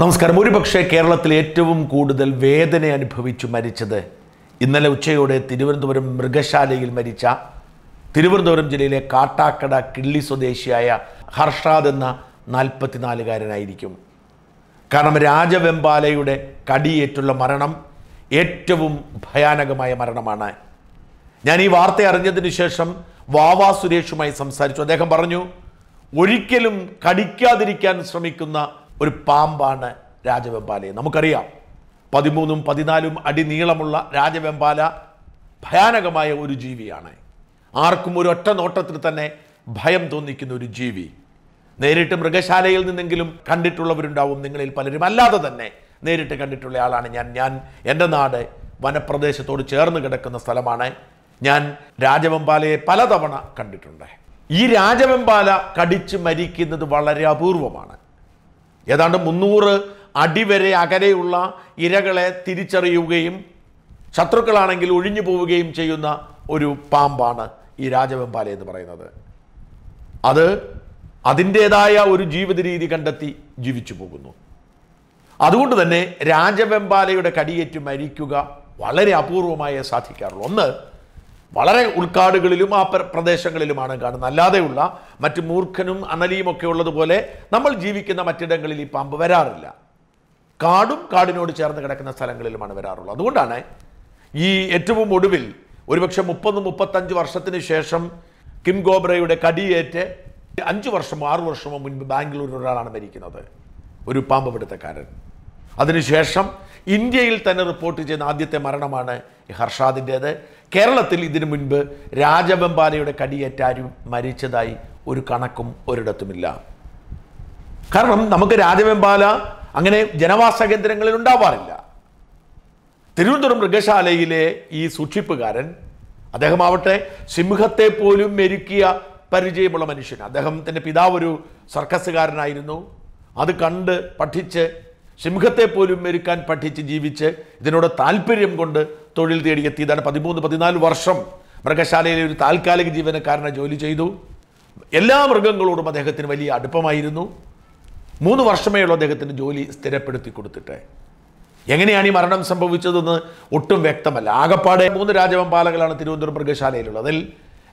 നമസ്കാരം ഒരുപക്ഷെ കേരളത്തിൽ ഏറ്റവും കൂടുതൽ വേദന അനുഭവിച്ചു മരിച്ചത് ഇന്നലെ ഉച്ചയോടെ തിരുവനന്തപുരം മൃഗശാലയിൽ മരിച്ച തിരുവനന്തപുരം ജില്ലയിലെ കാട്ടാക്കട കിള്ളി സ്വദേശിയായ ഹർഷാദ് എന്ന നാൽപ്പത്തിനാലുകാരനായിരിക്കും കാരണം രാജവെമ്പാലയുടെ കടിയേറ്റുള്ള മരണം ഏറ്റവും ഭയാനകമായ മരണമാണ് ഞാൻ ഈ വാർത്ത അറിഞ്ഞതിന് ശേഷം വാവാ സുരേഷുമായി സംസാരിച്ചു അദ്ദേഹം പറഞ്ഞു ഒരിക്കലും കടിക്കാതിരിക്കാൻ ശ്രമിക്കുന്ന ഒരു പാമ്പാണ് രാജവെമ്പാലയെ നമുക്കറിയാം പതിമൂന്നും പതിനാലും അടി നീളമുള്ള രാജവെമ്പാല ഭയാനകമായ ഒരു ജീവിയാണ് ആർക്കും ഒരു ഒറ്റ നോട്ടത്തിൽ തന്നെ ഭയം തോന്നിക്കുന്ന ഒരു ജീവി നേരിട്ട് മൃഗശാലയിൽ നിന്നെങ്കിലും കണ്ടിട്ടുള്ളവരുണ്ടാവും നിങ്ങളിൽ പലരും അല്ലാതെ തന്നെ നേരിട്ട് കണ്ടിട്ടുള്ള ആളാണ് ഞാൻ ഞാൻ എൻ്റെ നാട് വനപ്രദേശത്തോട് ചേർന്ന് കിടക്കുന്ന സ്ഥലമാണ് ഞാൻ രാജവെമ്പാലയെ പലതവണ കണ്ടിട്ടുണ്ട് ഈ രാജവെമ്പാല കടിച്ച് മരിക്കുന്നത് വളരെ അപൂർവമാണ് ഏതാണ്ട് മുന്നൂറ് അടിവരെ വരെ അകലെയുള്ള ഇരകളെ തിരിച്ചറിയുകയും ശത്രുക്കളാണെങ്കിൽ ഒഴിഞ്ഞു പോവുകയും ചെയ്യുന്ന ഒരു പാമ്പാണ് ഈ രാജവെമ്പാല എന്ന് പറയുന്നത് അത് അതിൻ്റേതായ ഒരു ജീവിത രീതി കണ്ടെത്തി ജീവിച്ചു പോകുന്നു അതുകൊണ്ട് തന്നെ രാജവെമ്പാലയുടെ കടിയേറ്റ് മരിക്കുക വളരെ അപൂർവമായേ സാധിക്കാറുള്ളൂ ഒന്ന് വളരെ ഉൾക്കാടുകളിലും ആ പ്രദേശങ്ങളിലുമാണ് കാണുന്നത് അല്ലാതെയുള്ള മറ്റ് മൂർഖനും അനലിയും ഒക്കെ ഉള്ളതുപോലെ നമ്മൾ ജീവിക്കുന്ന മറ്റിടങ്ങളിൽ ഈ പാമ്പ് വരാറില്ല കാടും കാടിനോട് ചേർന്ന് കിടക്കുന്ന സ്ഥലങ്ങളിലുമാണ് വരാറുള്ളത് അതുകൊണ്ടാണ് ഈ ഏറ്റവും ഒടുവിൽ ഒരുപക്ഷെ മുപ്പത് മുപ്പത്തഞ്ച് വർഷത്തിന് ശേഷം കിം ഗോബ്രയുടെ കടിയേറ്റ് അഞ്ച് വർഷമോ ആറു വർഷമോ മുൻപ് ബാംഗ്ലൂരിൽ ഒരാളാണ് മരിക്കുന്നത് ഒരു പാമ്പ് പിടുത്തക്കാരൻ അതിനുശേഷം ഇന്ത്യയിൽ തന്നെ റിപ്പോർട്ട് ചെയ്യുന്ന ആദ്യത്തെ മരണമാണ് ഈ ഹർഷാദിൻ്റേത് കേരളത്തിൽ ഇതിനു മുൻപ് രാജവെമ്പാലയുടെ കടിയേറ്റാരും മരിച്ചതായി ഒരു കണക്കും ഒരിടത്തുമില്ല കാരണം നമുക്ക് രാജവെമ്പാല അങ്ങനെ ജനവാസ കേന്ദ്രങ്ങളിൽ ഉണ്ടാവാറില്ല തിരുവനന്തപുരം മൃഗശാലയിലെ ഈ സൂക്ഷിപ്പുകാരൻ അദ്ദേഹമാവട്ടെ സിംഹത്തെ പോലും മെരുക്കിയ പരിചയമുള്ള മനുഷ്യൻ അദ്ദേഹത്തിൻ്റെ പിതാവ് ഒരു സർക്കസുകാരനായിരുന്നു അത് കണ്ട് പഠിച്ച് സിംഹത്തെ പോലും മെരുക്കാൻ പഠിച്ച് ജീവിച്ച് ഇതിനോട് താല്പര്യം കൊണ്ട് തൊഴിൽ തേടിയെത്തിയതാണ് പതിമൂന്ന് പതിനാല് വർഷം മൃഗശാലയിലെ ഒരു താൽക്കാലിക ജീവനക്കാരനെ ജോലി ചെയ്തു എല്ലാ മൃഗങ്ങളോടും അദ്ദേഹത്തിന് വലിയ അടുപ്പമായിരുന്നു മൂന്ന് വർഷമേ ഉള്ളൂ അദ്ദേഹത്തിന് ജോലി സ്ഥിരപ്പെടുത്തി കൊടുത്തിട്ടെ എങ്ങനെയാണ് ഈ മരണം സംഭവിച്ചതെന്ന് ഒട്ടും വ്യക്തമല്ല ആകപ്പാടെ മൂന്ന് രാജവമ്പാലകളാണ് തിരുവനന്തപുരം മൃഗശാലയിലുള്ളത് അതിൽ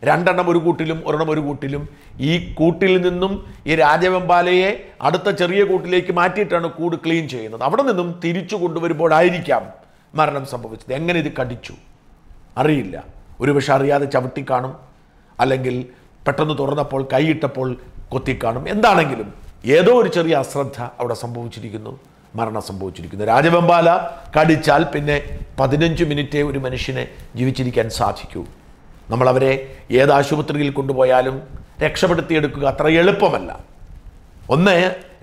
രണ്ടെണ്ണം ഒരു കൂട്ടിലും ഒരെണ്ണം ഒരു കൂട്ടിലും ഈ കൂട്ടിൽ നിന്നും ഈ രാജവെമ്പാലയെ അടുത്ത ചെറിയ കൂട്ടിലേക്ക് മാറ്റിയിട്ടാണ് കൂട് ക്ലീൻ ചെയ്യുന്നത് അവിടെ നിന്നും തിരിച്ചു കൊണ്ടുവരുമ്പോഴായിരിക്കാം മരണം സംഭവിച്ചത് എങ്ങനെ ഇത് കടിച്ചു അറിയില്ല ഒരുപക്ഷെ അറിയാതെ ചവിട്ടിക്കാണും അല്ലെങ്കിൽ പെട്ടെന്ന് തുറന്നപ്പോൾ കൈയിട്ടപ്പോൾ കൊത്തിക്കാണും എന്താണെങ്കിലും ഏതോ ഒരു ചെറിയ അശ്രദ്ധ അവിടെ സംഭവിച്ചിരിക്കുന്നു മരണം സംഭവിച്ചിരിക്കുന്നു രാജവെമ്പാല കടിച്ചാൽ പിന്നെ പതിനഞ്ച് മിനിറ്റേ ഒരു മനുഷ്യനെ ജീവിച്ചിരിക്കാൻ സാധിക്കൂ നമ്മളവരെ ഏത് ആശുപത്രിയിൽ കൊണ്ടുപോയാലും രക്ഷപ്പെടുത്തിയെടുക്കുക അത്ര എളുപ്പമല്ല ഒന്ന്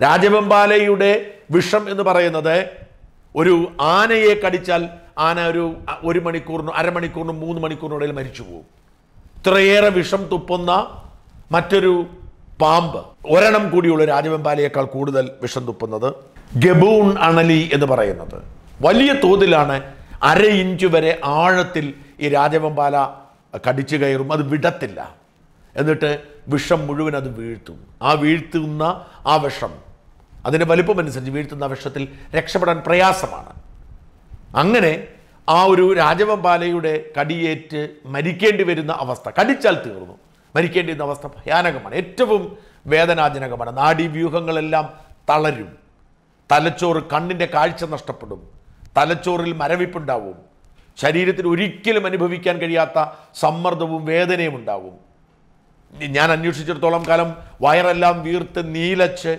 രാജവെമ്പാലയുടെ വിഷം എന്ന് പറയുന്നത് ഒരു ആനയെ കടിച്ചാൽ ആന ഒരു ഒരു മണിക്കൂറിനും അരമണിക്കൂറിനും മൂന്ന് മണിക്കൂറിനിടയിൽ മരിച്ചു പോകും ഇത്രയേറെ വിഷം തുപ്പുന്ന മറ്റൊരു പാമ്പ് ഒരെണ്ണം കൂടിയുള്ള രാജവെമ്പാലയേക്കാൾ കൂടുതൽ വിഷം തുപ്പുന്നത് ഗബൂൺ അണലി എന്ന് പറയുന്നത് വലിയ തോതിലാണ് അര ഇഞ്ച് വരെ ആഴത്തിൽ ഈ രാജവെമ്പാല കടിച്ചു കയറും അത് വിടത്തില്ല എന്നിട്ട് വിഷം മുഴുവൻ അത് വീഴ്ത്തും ആ വീഴ്ത്തുന്ന ആ വിഷം അതിൻ്റെ വലിപ്പമനുസരിച്ച് വീഴ്ത്തുന്ന വിഷത്തിൽ രക്ഷപ്പെടാൻ പ്രയാസമാണ് അങ്ങനെ ആ ഒരു രാജവമ്പാലയുടെ കടിയേറ്റ് മരിക്കേണ്ടി വരുന്ന അവസ്ഥ കടിച്ചാൽ തീർന്നു മരിക്കേണ്ടി വരുന്ന അവസ്ഥ ഭയാനകമാണ് ഏറ്റവും വേദനാജനകമാണ് നാഡീവ്യൂഹങ്ങളെല്ലാം തളരും തലച്ചോറ് കണ്ണിൻ്റെ കാഴ്ച നഷ്ടപ്പെടും തലച്ചോറിൽ മരവിപ്പുണ്ടാവും ശരീരത്തിന് ഒരിക്കലും അനുഭവിക്കാൻ കഴിയാത്ത സമ്മർദ്ദവും വേദനയും ഉണ്ടാകും ഞാൻ അന്വേഷിച്ചിടത്തോളം കാലം വയറെല്ലാം വീർത്ത് നീലച്ച്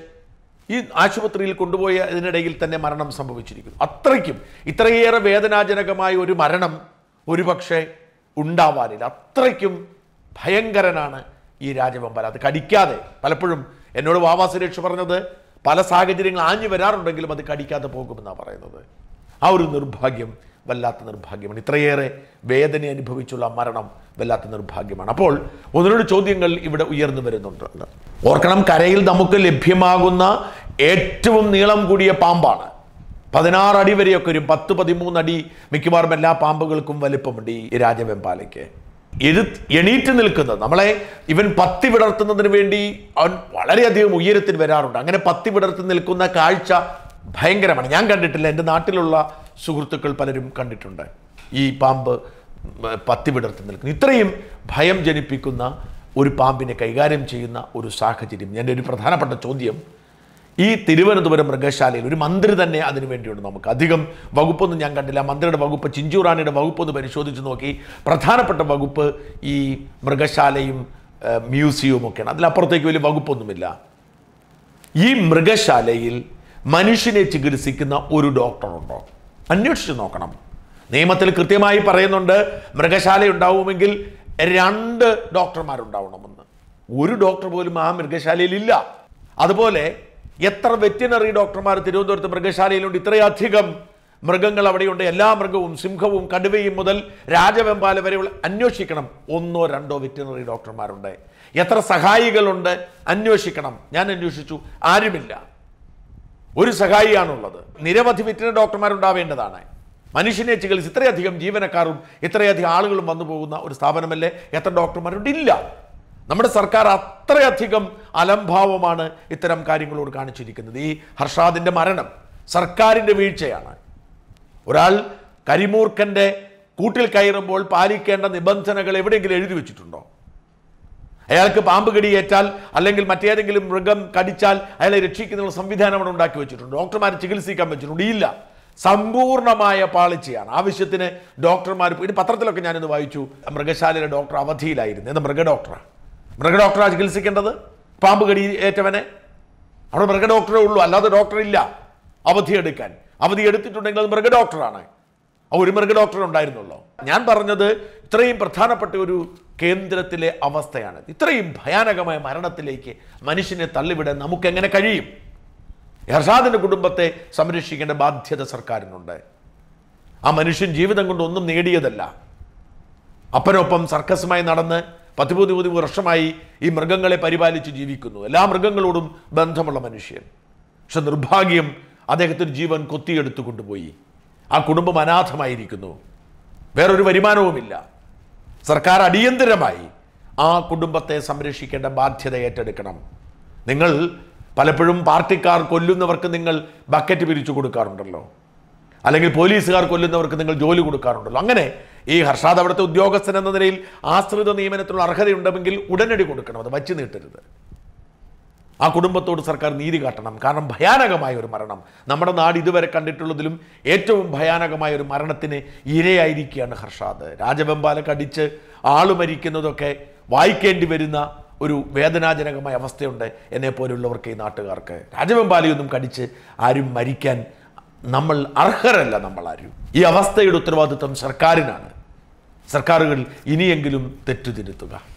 ഈ ആശുപത്രിയിൽ കൊണ്ടുപോയ അതിനിടയിൽ തന്നെ മരണം സംഭവിച്ചിരിക്കുന്നു അത്രയ്ക്കും ഇത്രയേറെ വേദനാജനകമായ ഒരു മരണം ഒരുപക്ഷെ ഉണ്ടാവാനില്ല അത്രയ്ക്കും ഭയങ്കരനാണ് ഈ രാജവെമ്പാല അത് കടിക്കാതെ പലപ്പോഴും എന്നോട് വാവാ സുരേഷ് പറഞ്ഞത് പല സാഹചര്യങ്ങൾ ആഞ്ഞു വരാറുണ്ടെങ്കിലും അത് കടിക്കാതെ പോകുമെന്നാണ് പറയുന്നത് ആ ഒരു നിർഭാഗ്യം വല്ലാത്ത നിർഭാഗ്യമാണ് ഇത്രയേറെ വേദന അനുഭവിച്ചുള്ള മരണം വല്ലാത്ത നിർഭാഗ്യമാണ് അപ്പോൾ ഒന്നിനോട് ചോദ്യങ്ങൾ ഇവിടെ ഉയർന്നു വരുന്നുണ്ട് ഓർക്കണം കരയിൽ നമുക്ക് ലഭ്യമാകുന്ന ഏറ്റവും നീളം കൂടിയ പാമ്പാണ് പതിനാറ് അടി വരെയൊക്കെ ഒരു പത്ത് പതിമൂന്ന് അടി മിക്കവാറും എല്ലാ പാമ്പുകൾക്കും വലിപ്പമുണ്ട് ഈ രാജവെമ്പാലയ്ക്ക് എഴു എണീറ്റ് നിൽക്കുന്നത് നമ്മളെ ഇവൻ പത്തി വിടർത്തുന്നതിന് വേണ്ടി അവൻ വളരെയധികം ഉയരത്തിൽ വരാറുണ്ട് അങ്ങനെ പത്തി വിടർത്തി നിൽക്കുന്ന കാഴ്ച ഭയങ്കരമാണ് ഞാൻ കണ്ടിട്ടില്ല എൻ്റെ നാട്ടിലുള്ള സുഹൃത്തുക്കൾ പലരും കണ്ടിട്ടുണ്ട് ഈ പാമ്പ് പത്തി വിടർത്തി നിൽക്കുന്നു ഇത്രയും ഭയം ജനിപ്പിക്കുന്ന ഒരു പാമ്പിനെ കൈകാര്യം ചെയ്യുന്ന ഒരു സാഹചര്യം എൻ്റെ ഒരു പ്രധാനപ്പെട്ട ചോദ്യം ഈ തിരുവനന്തപുരം മൃഗശാലയിൽ ഒരു മന്ത്രി തന്നെ അതിനു വേണ്ടിയുണ്ട് നമുക്ക് അധികം വകുപ്പൊന്നും ഞാൻ കണ്ടില്ല മന്ത്രിയുടെ വകുപ്പ് ചിഞ്ചുറാണിയുടെ വകുപ്പൊന്ന് പരിശോധിച്ച് നോക്കി പ്രധാനപ്പെട്ട വകുപ്പ് ഈ മൃഗശാലയും മ്യൂസിയവും ഒക്കെയാണ് അതിലപ്പുറത്തേക്ക് വലിയ വകുപ്പൊന്നുമില്ല ഈ മൃഗശാലയിൽ മനുഷ്യനെ ചികിത്സിക്കുന്ന ഒരു ഡോക്ടറുണ്ടോ അന്വേഷിച്ച് നോക്കണം നിയമത്തിൽ കൃത്യമായി പറയുന്നുണ്ട് മൃഗശാല ഉണ്ടാവുമെങ്കിൽ രണ്ട് ഡോക്ടർമാരുണ്ടാവണമെന്ന് ഒരു ഡോക്ടർ പോലും ആ മൃഗശാലയിൽ ഇല്ല അതുപോലെ എത്ര വെറ്റിനറി ഡോക്ടർമാർ തിരുവനന്തപുരത്ത് മൃഗശാലയിലുണ്ട് ഇത്രയധികം മൃഗങ്ങൾ അവിടെയുണ്ട് എല്ലാ മൃഗവും സിംഹവും കടുവയും മുതൽ രാജവെമ്പാല വരെയുള്ള അന്വേഷിക്കണം ഒന്നോ രണ്ടോ വെറ്റിനറി ഡോക്ടർമാരുണ്ട് എത്ര സഹായികളുണ്ട് അന്വേഷിക്കണം ഞാൻ അന്വേഷിച്ചു ആരുമില്ല ഒരു സഹായിയാണുള്ളത് നിരവധി വെറ്റിനറി ഡോക്ടർമാരുണ്ടാവേണ്ടതാണ് മനുഷ്യനെ ചികിത്സ ഇത്രയധികം ജീവനക്കാരും ഇത്രയധികം ആളുകളും വന്നു പോകുന്ന ഒരു സ്ഥാപനമല്ലേ എത്ര ഡോക്ടർമാരുണ്ട് ഇല്ല നമ്മുടെ സർക്കാർ അത്രയധികം അലംഭാവമാണ് ഇത്തരം കാര്യങ്ങളോട് കാണിച്ചിരിക്കുന്നത് ഈ ഹർഷാദിൻ്റെ മരണം സർക്കാരിൻ്റെ വീഴ്ചയാണ് ഒരാൾ കരിമൂർക്കൻ്റെ കൂട്ടിൽ കയറുമ്പോൾ പാലിക്കേണ്ട നിബന്ധനകൾ എവിടെയെങ്കിലും എഴുതി വെച്ചിട്ടുണ്ടോ അയാൾക്ക് പാമ്പ് കടിയേറ്റാൽ അല്ലെങ്കിൽ മറ്റേതെങ്കിലും മൃഗം കടിച്ചാൽ അയാളെ രക്ഷിക്കുന്നുള്ള സംവിധാനം അവിടെ ഉണ്ടാക്കി വെച്ചിട്ടുണ്ട് ഡോക്ടർമാരെ ചികിത്സിക്കാൻ വെച്ചിട്ടുണ്ട് ഇല്ല സമ്പൂർണമായ പാളിച്ചയാണ് ആവശ്യത്തിന് ഡോക്ടർമാർ ഇത് പത്രത്തിലൊക്കെ ഞാനിന്ന് വായിച്ചു മൃഗശാലയിലെ ഡോക്ടർ അവധിയിലായിരുന്നു മൃഗ ഡോക്ടറാണ് മൃഗ ഡോക്ടറാണ് ചികിത്സിക്കേണ്ടത് പാമ്പ് കടി ഏറ്റവനെ അവിടെ മൃഗ ഡോക്ടറേ ഉള്ളൂ അല്ലാതെ ഡോക്ടർ ഇല്ല അവധി എടുക്കാൻ അവധി എടുത്തിട്ടുണ്ടെങ്കിൽ അത് ഡോക്ടറാണ് ഒരു മൃഗ ഡോക്ടർ ഉണ്ടായിരുന്നുള്ളൂ ഞാൻ പറഞ്ഞത് ഇത്രയും പ്രധാനപ്പെട്ട ഒരു കേന്ദ്രത്തിലെ അവസ്ഥയാണ് ഇത്രയും ഭയാനകമായ മരണത്തിലേക്ക് മനുഷ്യനെ തള്ളിവിടാൻ നമുക്കെങ്ങനെ കഴിയും ഹർഷാദിൻ്റെ കുടുംബത്തെ സംരക്ഷിക്കേണ്ട ബാധ്യത സർക്കാരിനുണ്ട് ആ മനുഷ്യൻ ജീവിതം കൊണ്ട് ഒന്നും നേടിയതല്ല അപ്പനൊപ്പം സർക്കസുമായി നടന്ന് പത്ത് പതിമൂന്ന് വർഷമായി ഈ മൃഗങ്ങളെ പരിപാലിച്ച് ജീവിക്കുന്നു എല്ലാ മൃഗങ്ങളോടും ബന്ധമുള്ള മനുഷ്യൻ പക്ഷെ നിർഭാഗ്യം അദ്ദേഹത്തിൻ്റെ ജീവൻ കൊത്തിയെടുത്തു കൊണ്ടുപോയി ആ കുടുംബം അനാഥമായിരിക്കുന്നു വേറൊരു വരുമാനവുമില്ല സർക്കാർ അടിയന്തരമായി ആ കുടുംബത്തെ സംരക്ഷിക്കേണ്ട ബാധ്യത ഏറ്റെടുക്കണം നിങ്ങൾ പലപ്പോഴും പാർട്ടിക്കാർ കൊല്ലുന്നവർക്ക് നിങ്ങൾ ബക്കറ്റ് പിരിച്ചു കൊടുക്കാറുണ്ടല്ലോ അല്ലെങ്കിൽ പോലീസുകാർ കൊല്ലുന്നവർക്ക് നിങ്ങൾ ജോലി കൊടുക്കാറുണ്ടല്ലോ അങ്ങനെ ഈ ഹർഷാദ് അവിടുത്തെ ഉദ്യോഗസ്ഥൻ എന്ന നിലയിൽ ആശ്രിത നിയമനത്തിനുള്ള അർഹതയുണ്ടെങ്കിൽ ഉടനടി കൊടുക്കണം അത് വച്ചു നീട്ടരുത് ആ കുടുംബത്തോട് സർക്കാർ നീതി കാട്ടണം കാരണം ഭയാനകമായ ഒരു മരണം നമ്മുടെ നാട് ഇതുവരെ കണ്ടിട്ടുള്ളതിലും ഏറ്റവും ഭയാനകമായ ഒരു മരണത്തിന് ഇരയായിരിക്കുകയാണ് ഹർഷാദ് രാജവെമ്പാല കടിച്ച് ആള് മരിക്കുന്നതൊക്കെ വായിക്കേണ്ടി വരുന്ന ഒരു വേദനാജനകമായ അവസ്ഥയുണ്ട് എന്നെ പോലുള്ളവർക്ക് ഈ നാട്ടുകാർക്ക് രാജവെമ്പാലയൊന്നും കടിച്ച് ആരും മരിക്കാൻ നമ്മൾ അർഹരല്ല നമ്മളാരും ഈ അവസ്ഥയുടെ ഉത്തരവാദിത്വം സർക്കാരിനാണ് സർക്കാരുകൾ ഇനിയെങ്കിലും തെറ്റുതിരുത്തുക